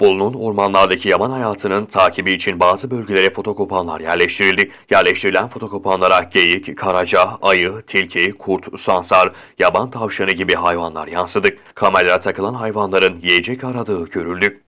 Bolu'nun ormanlardaki yaman hayatının takibi için bazı bölgelere fotokopanlar yerleştirildi. Yerleştirilen fotokopanlara geyik, karaca, ayı, tilki, kurt, sansar, yaban tavşanı gibi hayvanlar yansıdı. Kameralara takılan hayvanların yiyecek aradığı görüldü.